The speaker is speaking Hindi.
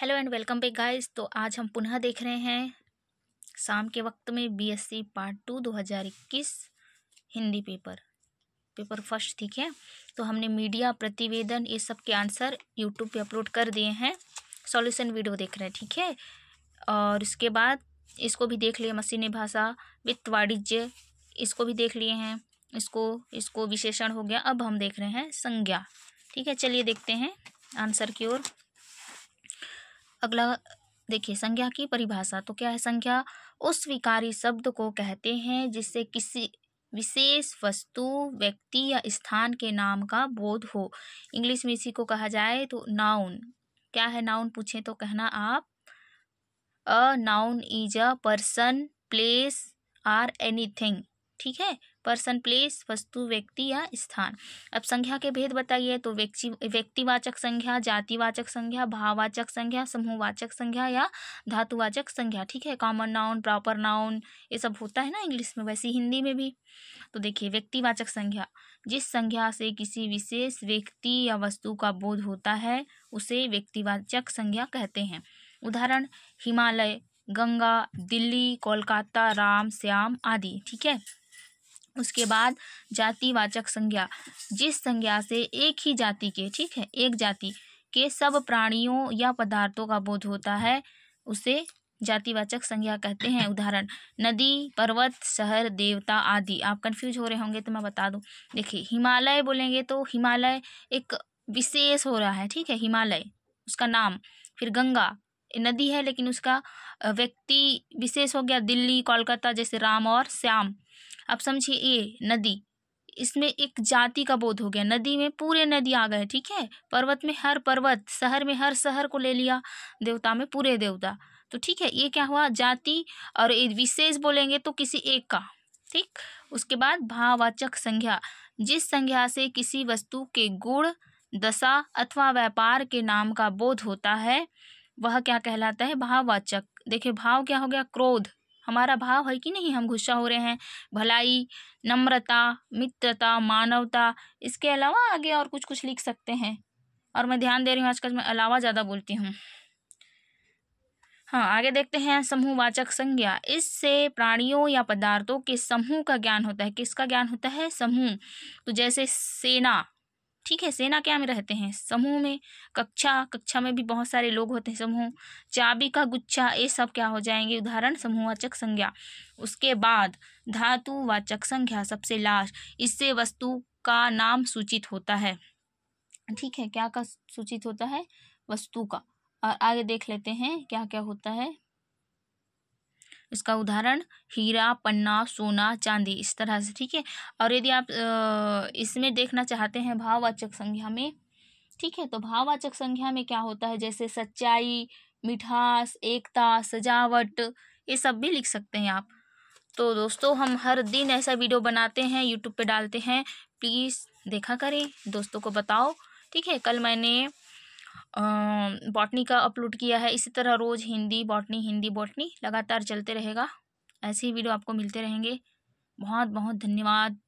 hello and welcome back guys तो आज हम पुनः देख रहे हैं शाम के वक्त में BSc part two 2021 Hindi paper paper first ठीक है तो हमने मीडिया प्रतिवेदन ये सब के आंसर यूट्यूब पे अपलोड कर दिए हैं सॉल्यूशन वीडियो देख रहे हैं ठीक है और इसके बाद इसको भी देख लिए मशीनी भाषा वित्त वाणिज्य इसको भी देख लिए हैं इसको इसको विशेषण हो गया अब हम देख रहे हैं संज्ञा ठीक है चलिए देखते हैं आंसर की ओर अगला देखिए संज्ञा की परिभाषा तो क्या है संज्ञा उस स्वीकारी शब्द को कहते हैं जिससे किसी विशेष वस्तु व्यक्ति या स्थान के नाम का बोध हो इंग्लिश में इसी को कहा जाए तो नाउन क्या है नाउन पूछें तो कहना आप a noun is a person place or anything ठीक है पर्सन प्लेस वस्तु व्यक्ति या स्थान अब संख्या के भेद बताइए तो व्यक्ति व्यक्तिवाचक संख्या जातिवाचक संख्या भाववाचक संख्या समूहवाचक संख्या या धातुवाचक संख्या ठीक है कॉमन नाउन प्रॉपर नाउन ये सब होता है ना इंग्लिश में वैसे हिंदी में भी तो देखिए व्यक्तिवाचक संख्या जिस संख्या से किसी विशेष व्यक्ति या वस्तु का बोध होता है उसे व्यक्तिवाचक संज्ञा कहते हैं उदाहरण हिमालय गंगा दिल्ली कोलकाता राम श्याम आदि ठीक है उसके बाद जातिवाचक संज्ञा जिस संज्ञा से एक ही जाति के ठीक है एक जाति के सब प्राणियों या पदार्थों का बोध होता है उसे जातिवाचक संज्ञा कहते हैं उदाहरण नदी पर्वत शहर देवता आदि आप कंफ्यूज हो रहे होंगे तो मैं बता दूं देखिए हिमालय बोलेंगे तो हिमालय एक विशेष हो रहा है ठीक है हिमालय उसका नाम फिर गंगा नदी है लेकिन उसका व्यक्ति विशेष हो गया दिल्ली कोलकाता जैसे राम और श्याम अब समझिए ये नदी इसमें एक जाति का बोध हो गया नदी में पूरे नदी आ गए ठीक है पर्वत में हर पर्वत शहर में हर शहर को ले लिया देवता में पूरे देवता तो ठीक है ये क्या हुआ जाति और विशेष बोलेंगे तो किसी एक का ठीक उसके बाद भाववाचक संज्ञा जिस संज्ञा से किसी वस्तु के गुण दशा अथवा व्यापार के नाम का बोध होता है वह क्या कहलाता है भाववाचक देखिए भाव क्या हो गया क्रोध हमारा भाव है कि नहीं हम गुस्सा हो रहे हैं भलाई नम्रता मित्रता मानवता इसके अलावा आगे और कुछ कुछ लिख सकते हैं और मैं ध्यान दे रही हूँ आजकल मैं अलावा ज़्यादा बोलती हूँ हाँ आगे देखते हैं समूहवाचक संज्ञा इससे प्राणियों या पदार्थों के समूह का ज्ञान होता है किसका ज्ञान होता है समूह तो जैसे सेना ठीक है सेना क्या में रहते हैं समूह में कक्षा कक्षा में भी बहुत सारे लोग होते हैं समूह चाबी का गुच्छा ये सब क्या हो जाएंगे उदाहरण समूहवाचक संज्ञा उसके बाद धातु वाचक संज्ञा सबसे लास्ट इससे वस्तु का नाम सूचित होता है ठीक है क्या का सूचित होता है वस्तु का और आगे देख लेते हैं क्या क्या होता है इसका उदाहरण हीरा पन्ना सोना चांदी इस तरह से ठीक है और यदि आप इसमें देखना चाहते हैं भाववाचक संज्ञा में ठीक है तो भाववाचक संज्ञा में क्या होता है जैसे सच्चाई मिठास एकता सजावट ये सब भी लिख सकते हैं आप तो दोस्तों हम हर दिन ऐसा वीडियो बनाते हैं यूट्यूब पे डालते हैं प्लीज़ देखा करें दोस्तों को बताओ ठीक है कल मैंने बॉटनी का अपलोड किया है इसी तरह रोज़ हिंदी बॉटनी हिंदी बॉटनी लगातार चलते रहेगा ऐसे ही वीडियो आपको मिलते रहेंगे बहुत बहुत धन्यवाद